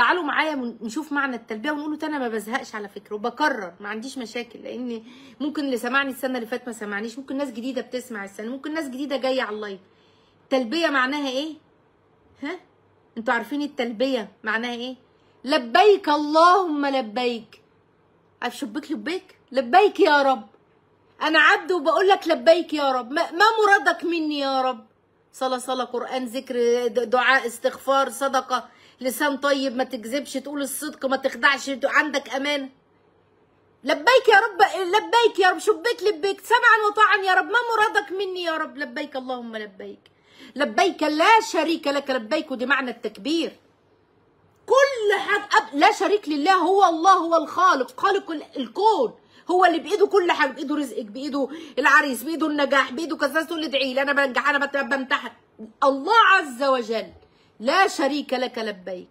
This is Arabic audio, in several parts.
تعالوا معايا نشوف معنى التلبيه ونقولوا تاني انا ما بزهقش على فكره وبكرر ما عنديش مشاكل لان ممكن اللي سمعني السنه اللي فاتت ما سمعنيش ممكن ناس جديده بتسمع السنه ممكن ناس جديده جايه على اللايف تلبيه معناها ايه ها انتوا عارفين التلبيه معناها ايه لبيك اللهم لبيك عارف شبيك لبيك لبيك يا رب انا عبد وبقول لك لبيك يا رب ما مرادك مني يا رب صلاة صلاة قرآن ذكر دعاء استغفار صدقة لسان طيب ما تكذبش تقول الصدق ما تخدعش عندك أمانة لبيك يا رب لبيك يا رب شبيك لبيك سمعا وطاعا يا رب ما مرادك مني يا رب لبيك اللهم لبيك لبيك لا شريك لك لبيك ودي معنى التكبير كل حاجة لا شريك لله هو الله هو الخالق خالق الكون هو اللي بايده كل حاجه بايده رزقك بايده العريس بايده النجاح بايده كذا تقول ادعي لي انا بنجح انا بمتحن الله عز وجل لا شريك لك لبيك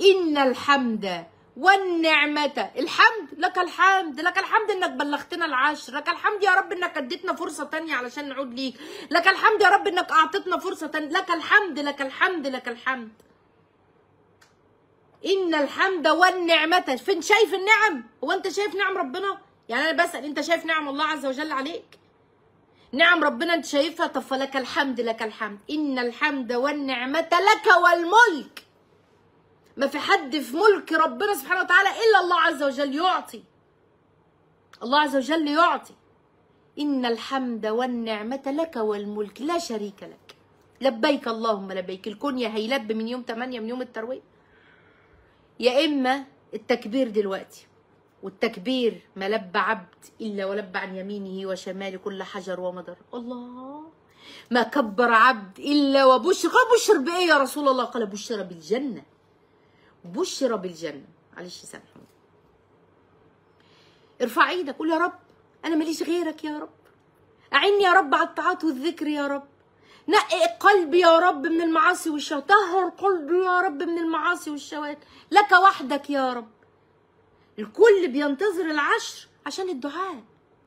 ان الحمد والنعمة الحمد لك الحمد لك الحمد انك بلغتنا العشر لك الحمد يا رب انك اديتنا فرصة تانية علشان نعود ليك لك الحمد يا رب انك اعطيتنا فرصة تانية لك الحمد لك الحمد لك الحمد, لك الحمد. ان الحمد والنعمه فين شايف النعم هو انت شايف نعم ربنا يعني انا بسال انت شايف نعم الله عز وجل عليك نعم ربنا انت شايفها طب فلك الحمد لك الحمد ان الحمد والنعمه لك والملك ما في حد في ملك ربنا سبحانه وتعالى الا الله عز وجل يعطي الله عز وجل يعطي ان الحمد والنعمه لك والملك لا شريك لك لبيك اللهم لبيك الكون يا هيلب من يوم 8 من يوم الترويه يا إما التكبير دلوقتي والتكبير ما لب عبد إلا ولب عن يمينه وشماله كل حجر ومدر الله ما كبر عبد إلا وبشر قال بشر بإيه يا رسول الله قال بشر بالجنة بشر بالجنة معلش سامحوني ارفع ايدك قول يا رب أنا ماليش غيرك يا رب أعني يا رب على الطاعات والذكر يا رب نقي قلبي يا رب من المعاصي والشهوات طهر قلبي يا رب من المعاصي والشهوات لك وحدك يا رب الكل بينتظر العشر عشان الدعاء